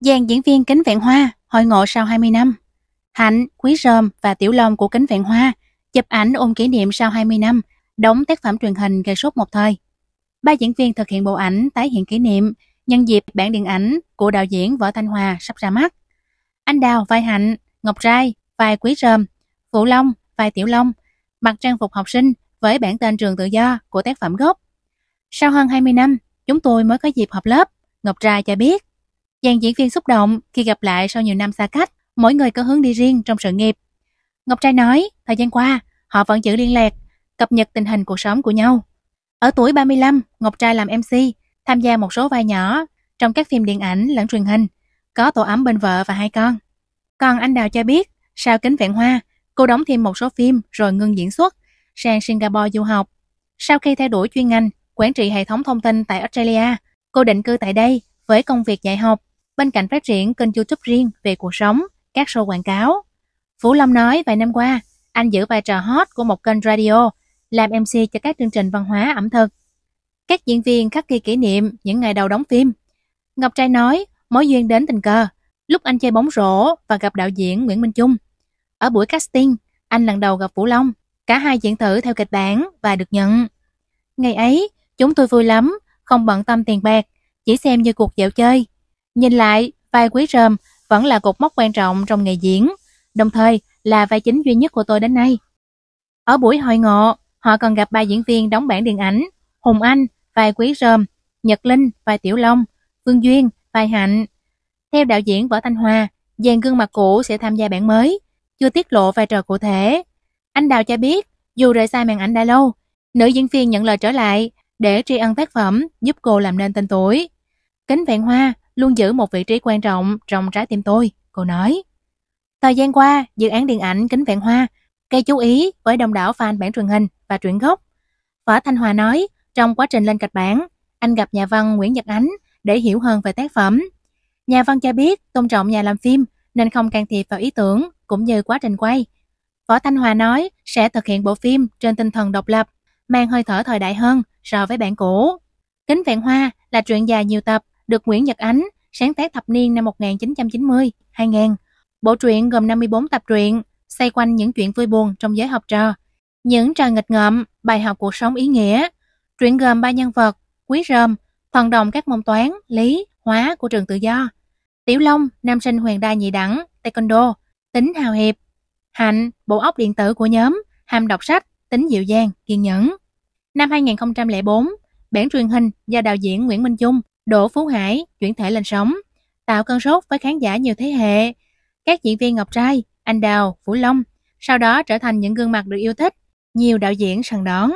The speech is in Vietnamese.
dàn diễn viên Kính Vạn Hoa hội ngộ sau 20 năm. Hạnh, Quý Rơm và Tiểu Long của Kính Vạn Hoa chụp ảnh ôm kỷ niệm sau 20 năm, đóng tác phẩm truyền hình gây sốt một thời. Ba diễn viên thực hiện bộ ảnh tái hiện kỷ niệm nhân dịp bản điện ảnh của đạo diễn Võ Thanh Hòa sắp ra mắt. Anh Đào vai Hạnh, Ngọc Trai vai Quý Rơm, Vũ Long vai Tiểu Long, mặc trang phục học sinh với bản tên trường tự do của tác phẩm gốc. Sau hơn 20 năm, chúng tôi mới có dịp họp lớp, Ngọc Trai cho biết Dàn diễn viên xúc động khi gặp lại sau nhiều năm xa cách, mỗi người có hướng đi riêng trong sự nghiệp. Ngọc Trai nói, thời gian qua, họ vẫn giữ liên lạc, cập nhật tình hình cuộc sống của nhau. Ở tuổi 35, Ngọc Trai làm MC, tham gia một số vai nhỏ trong các phim điện ảnh lẫn truyền hình, có tổ ấm bên vợ và hai con. Còn anh Đào cho biết, sau Kính Vạn Hoa, cô đóng thêm một số phim rồi ngưng diễn xuất, sang Singapore du học. Sau khi theo đuổi chuyên ngành, quản trị hệ thống thông tin tại Australia, cô định cư tại đây với công việc dạy học bên cạnh phát triển kênh YouTube riêng về cuộc sống, các show quảng cáo. Phú Lâm nói vài năm qua, anh giữ vai trò hot của một kênh radio, làm MC cho các chương trình văn hóa ẩm thực. Các diễn viên khắc ghi kỷ niệm những ngày đầu đóng phim. Ngọc Trai nói, mối duyên đến tình cờ, lúc anh chơi bóng rổ và gặp đạo diễn Nguyễn Minh Trung. Ở buổi casting, anh lần đầu gặp Vũ Long, cả hai diễn thử theo kịch bản và được nhận. Ngày ấy, chúng tôi vui lắm, không bận tâm tiền bạc, chỉ xem như cuộc dạo chơi, Nhìn lại, vai quý rơm vẫn là cột mốc quan trọng trong nghề diễn, đồng thời là vai chính duy nhất của tôi đến nay. Ở buổi hội ngộ, họ còn gặp ba diễn viên đóng bản điện ảnh, Hùng Anh, vai quý rơm, Nhật Linh, vai Tiểu Long, phương Duyên, vai Hạnh. Theo đạo diễn Võ Thanh Hoa, dàn gương mặt cũ sẽ tham gia bản mới, chưa tiết lộ vai trò cụ thể. Anh Đào cho biết, dù rời xa màn ảnh đã lâu, nữ diễn viên nhận lời trở lại để tri ân tác phẩm giúp cô làm nên tên tuổi. Kính vẹn hoa luôn giữ một vị trí quan trọng trong trái tim tôi, cô nói. Thời gian qua, dự án điện ảnh Kính vẹn Hoa gây chú ý với đông đảo fan bản truyền hình và truyện gốc. Võ Thanh Hòa nói, trong quá trình lên kịch bản, anh gặp nhà văn Nguyễn Nhật Ánh để hiểu hơn về tác phẩm. Nhà văn cho biết tôn trọng nhà làm phim nên không can thiệp vào ý tưởng cũng như quá trình quay. Võ Thanh Hòa nói sẽ thực hiện bộ phim trên tinh thần độc lập, mang hơi thở thời đại hơn so với bản cũ. Kính vẹn Hoa là truyện dài nhiều tập được Nguyễn Nhật Ánh sáng tác thập niên năm 1990-2000. Bộ truyện gồm 54 tập truyện, xoay quanh những chuyện vui buồn trong giới học trò, những trò nghịch ngợm, bài học cuộc sống ý nghĩa. Truyện gồm ba nhân vật, quý rơm, thần đồng các môn toán, lý, hóa của trường tự do. Tiểu Long, nam sinh huyền đa nhị đẳng, taekwondo, tính hào hiệp. Hạnh, bộ óc điện tử của nhóm, ham đọc sách, tính dịu dàng, kiên nhẫn. Năm 2004, bản truyền hình do đạo diễn Nguyễn Minh trung Đỗ Phú Hải chuyển thể lên sóng, tạo cơn sốt với khán giả nhiều thế hệ. Các diễn viên Ngọc Trai, Anh Đào, Vũ Long sau đó trở thành những gương mặt được yêu thích, nhiều đạo diễn săn đón.